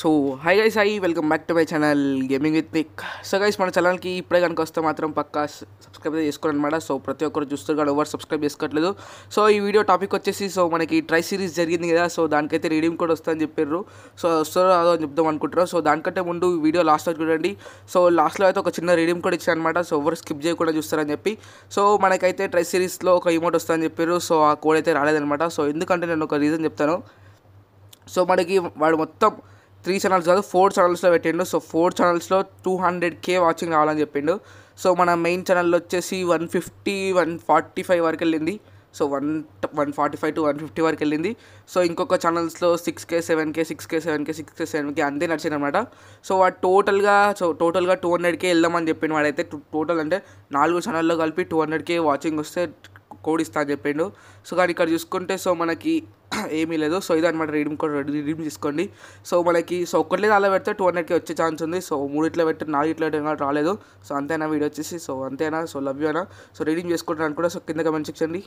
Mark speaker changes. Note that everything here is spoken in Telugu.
Speaker 1: so hi guys hi welcome back to my channel gaming with Nick so guys మన ఛానల్కి ఇప్పుడే కనుక వస్తే మాత్రం పక్కా సబ్స్క్రైబ్ అయితే అనమాట సో ప్రతి ఒక్కరు చూస్తారు కానీ ఎవరు సబ్స్క్రైబ్ చేసుకోవట్లేదు సో ఈ వీడియో టాపిక్ వచ్చేసి సో మనకి ట్రై సిరీస్ జరిగింది కదా సో దానికైతే రీడింగ్ కూడా వస్తుందని చెప్పారు సో వస్తారో అదో అని చెప్దాం అనుకుంటారు సో దానికంటే ముందు వీడియో లాస్ట్లో చూడండి సో లాస్ట్లో అయితే ఒక చిన్న రీడింగ్ కూడా ఇచ్చారనమాట సో ఎవరు స్కిప్ చేయకుండా చూస్తారని చెప్పి సో మనకైతే ట్రై సిరీస్లో ఒక ఇమోట్ వస్తుందని చెప్పారు సో ఆ కోడ్ అయితే రాలేదనమాట సో ఎందుకంటే నేను ఒక రీజన్ చెప్తాను సో మనకి వాడు మొత్తం త్రీ ఛానల్స్ కాదు ఫోర్ ఛానల్స్లో పెట్టిండు సో ఫోర్ ఛానల్స్లో టూ హండ్రెడ్ కే వాచింగ్ రావాలని చెప్పిండు సో మన మెయిన్ ఛానల్ వచ్చేసి one fifty one forty five వరకు వెళ్ళింది so one one forty five to one fifty వరకు వెళ్ళింది సో ఇంకొక ఛానల్స్లో six K seven K six K seven K six K seven K అంతే నడిచింది అనమాట సో వాడు టోటల్గా సో టోటల్గా టూ హండ్రెడ్ కే వెళ్దామని చెప్పిండు వాడైతే టోటల్ అంటే నాలుగు ఛానల్లో కలిపి టూ హండ్రెడ్ కే వాచింగ్ వస్తే కోడిస్తా అని చెప్పిండు సో కానీ ఇక్కడ చూసుకుంటే సో మనకి ఏమీ లేదు సో ఇది అనమాట రీడీమ్ కూడా రీడీమ్ చేసుకోండి సో మనకి సో ఒక్కటి లేదు అలా పెడితే టూ హండ్రెడ్కి వచ్చే ఛాన్స్ ఉంది సో మూడు ఇట్లా పెట్టి నాలుగు ఇట్లా పెట్టిన రాలేదు సో అంతేనా వీడియో వచ్చేసి సో అంతేనా సో లవ్యూ అయినా సో రీడింగ్ చేసుకుంటాను కూడా సో కింద కమెంట్ సెక్షన్లీ